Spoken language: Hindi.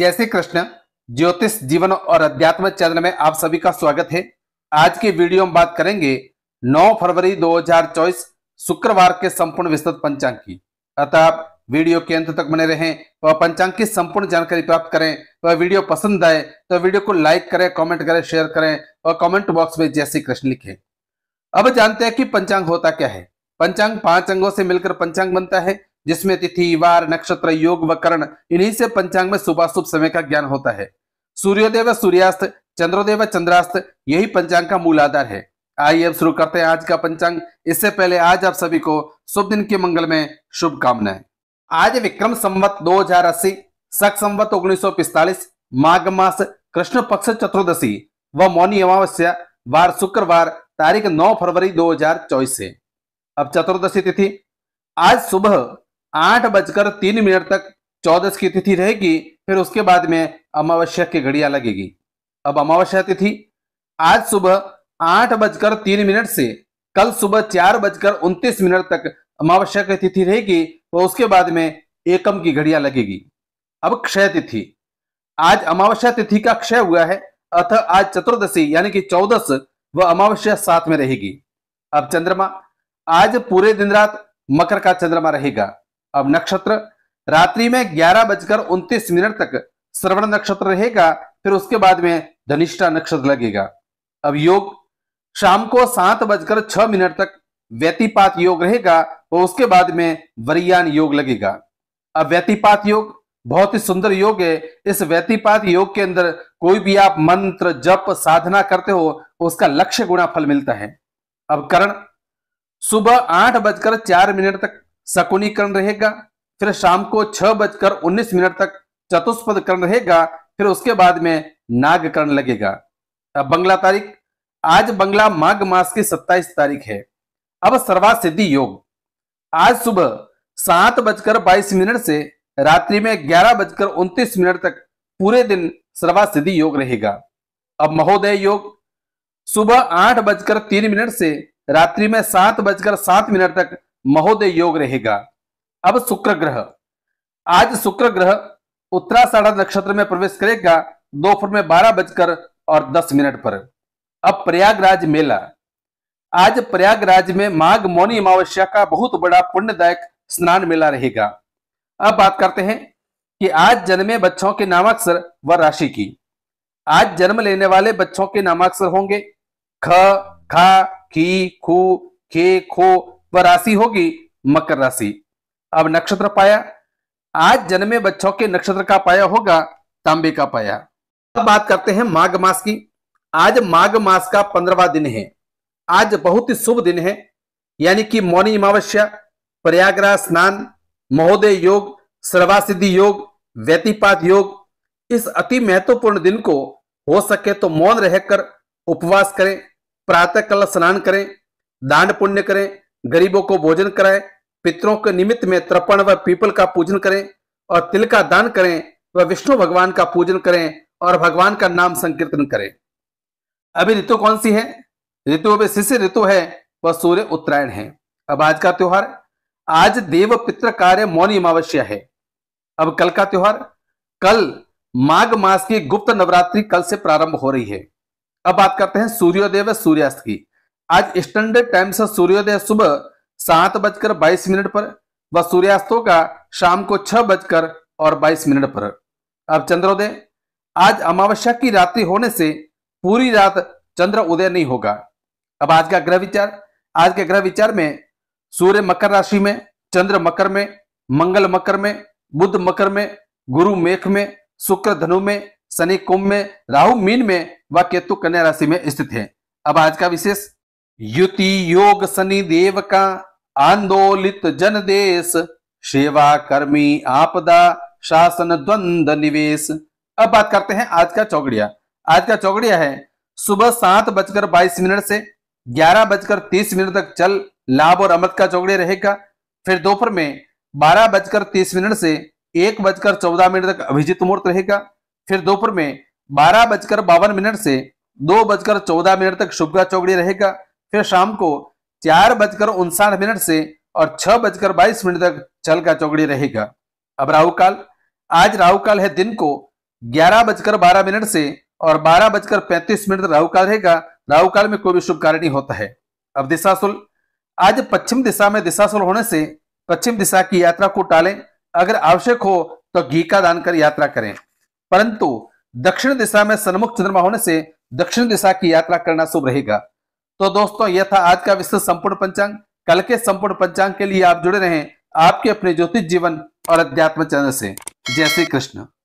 जय श्री कृष्ण ज्योतिष जीवन और अध्यात्म चैनल में आप सभी का स्वागत है आज की वीडियो में बात करेंगे 9 फरवरी 2024 शुक्रवार के संपूर्ण विस्तृत पंचांग की अतः आप वीडियो के अंत तक बने रहें व पंचांग की संपूर्ण जानकारी प्राप्त करें वह वीडियो पसंद आए तो वीडियो को लाइक करें कॉमेंट करें शेयर करें और कॉमेंट बॉक्स में जय श्री कृष्ण लिखे अब जानते हैं कि पंचांग होता क्या है पंचांग पांच अंगों से मिलकर पंचांग बनता है जिसमें तिथि वार नक्षत्र योग व कर्ण इन्हीं से पंचांग में सुबह शुभ समय का ज्ञान होता है सूर्योदय व सूर्यास्त चंद्रोदय व चंद्रास्त यही पंचांग का मूल आधार है आइए अब शुरू करते हैं आज का पंचांग इससे पहले आज आप सभी को शुभ दिन के मंगल में शुभकामनाएं आज विक्रम संवत अस्सी सख संवत उन्नीस माघ मास कृष्ण पक्ष चतुर्दशी व मौनी अमावस्या वार शुक्रवार तारीख 9 फरवरी 2024 से अब चतुर्दशी तिथि आज सुबह आठ बजकर तीन मिनट तक चौदस की तिथि रहेगी फिर उसके बाद में अमावस्या की घड़िया लगेगी अब अमावस्या तिथि आज सुबह आठ बजकर तीन मिनट से कल सुबह चार बजकर उनतीस मिनट तक अमावस्या की तिथि रहेगी और उसके बाद में एकम की घड़िया लगेगी अब क्षय तिथि आज अमावस्या तिथि का क्षय हुआ है अतः आज चतुर्दशी यानी कि चौदस व अमावस्या साथ में रहेगी अब चंद्रमा आज पूरे दिन रात मकर का चंद्रमा रहेगा अब नक्षत्र रात्रि में ग्यारह बजकर उनतीस मिनट तक श्रवण नक्षत्र रहेगा फिर उसके बाद में धनिष्ठा नक्षत्र लगेगा अब योग शाम को सात बजकर छह मिनट तक व्यतिपात योग रहेगा और उसके बाद में वरियान योग लगेगा अब व्यतिपात योग बहुत ही सुंदर योग है इस व्यतिपात योग के अंदर कोई भी आप मंत्र जप साधना करते हो उसका लक्ष्य गुणा फल मिलता है अब करण सुबह आठ बजकर चार मिनट तक शकुनीकरण रहेगा फिर शाम को छह बजकर उन्नीस मिनट तक चतुष्पद करण रहेगा फिर उसके बाद में नागकरण लगेगा अब बंगला तारीख आज बंगला माघ मास की सत्ताईस तारीख है अब सर्वा सिद्धि योग आज सुबह सात बजकर बाईस मिनट से रात्रि में ग्यारह बजकर उनतीस मिनट तक पूरे दिन सर्वा सिद्धि योग रहेगा अब महोदय योग सुबह आठ बजकर तीन मिनट से रात्रि में सात बजकर सात मिनट तक महोदय योग रहेगा अब शुक्र ग्रह आज शुक्र ग्रह साढ़ा नक्षत्र में प्रवेश करेगा दोपहर में बारह बजकर और दस मिनट पर अब प्रयागराज मेला आज प्रयागराज में माघ मौनी अमावस्या का बहुत बड़ा पुण्यदायक स्नान मेला रहेगा अब बात करते हैं कि आज जन्मे बच्चों के नामाक्षर व राशि की आज जन्म लेने वाले बच्चों के नामाक्षर होंगे ख खा खी खू खे खो वह राशि होगी मकर राशि अब नक्षत्र पाया आज जन्मे बच्चों के नक्षत्र का पाया होगा तांबे का पाया अब बात करते हैं माघ मास की आज माघ मास का पंद्रवा दिन है आज बहुत ही शुभ दिन है यानी कि मौनी अमावस्या प्रयागराज स्नान महोदय योग सर्वासिद्धि योग व्यतिपात योग इस अति महत्वपूर्ण दिन को हो सके तो मौन रहकर उपवास करें प्रातः कल स्नान करें दान पुण्य करें गरीबों को भोजन कराएं पितरों के निमित्त में तर्पण व पीपल का पूजन करें और तिल का दान करें व विष्णु भगवान का पूजन करें और भगवान का नाम संकीर्तन करें अभी ऋतु कौन सी है ऋतु अभी शिष्य ऋतु है वह सूर्य उत्तरायण है अब आज का त्योहार आज देव पित्र कार्य मौनी अमावस्या है अब कल का त्योहार कल माघ मास की गुप्त नवरात्रि कल से प्रारंभ हो रही है अब बात करते हैं सूर्योदय व सूर्यास्त की आज स्टैंडर्ड टाइम से सूर्योदय सुबह सात बजकर बाईस मिनट पर व सूर्यास्तों का शाम को छह बजकर और बाईस मिनट पर अब चंद्रोदय आज अमावस्या की रात्रि होने से पूरी रात चंद्र उदय नहीं होगा अब आज का ग्रह विचार आज के ग्रह विचार में सूर्य मकर राशि में चंद्र मकर में मंगल मकर में बुद्ध मकर में गुरु मेघ में शुक्र धनु में शनि कुंभ में राहु मीन में व केतु कन्या राशि में स्थित है अब आज का विशेष युति योग शनि देव का आंदोलित जन देश सेवा कर्मी आपदा शासन द्वंद निवेश अब बात करते हैं आज का चौगड़िया आज का चौगड़िया है सुबह सात बजकर बाईस मिनट से ग्यारह बजकर तीस मिनट तक चल लाभ और अमृत का चौकड़िया रहेगा फिर दोपहर में बारह बजकर तीस मिनट से एक बजकर चौदह मिनट तक अभिजीत मुहूर्त रहेगा फिर दोपहर में बारह बजकर बावन मिनट से दो बजकर चौदह मिनट तक शुभ का चौगड़िया रहेगा फिर शाम को चार बजकर उनसाठ मिनट से और छह बजकर बाईस मिनट तक चल का चौकड़ी रहेगा अब राहु काल आज राहु काल है दिन को ग्यारह बजकर बारह मिनट से और बारह बजकर पैंतीस मिनट राहुकाल राहु काल रहेगा राहु काल में कोई भी शुभ कार्य नहीं होता है अब दिशाशुल आज पश्चिम दिशा में दिशाशुल होने से पश्चिम दिशा की यात्रा को टालें अगर आवश्यक हो तो घी का दान कर यात्रा करें परंतु दक्षिण दिशा में सन्मुख चंद्रमा होने से दक्षिण दिशा की यात्रा करना शुभ रहेगा तो दोस्तों यह था आज का विशेष संपूर्ण पंचांग कल के संपूर्ण पंचांग के लिए आप जुड़े रहें आपके अपने ज्योतिष जीवन और अध्यात्म चैनल से जय श्री कृष्ण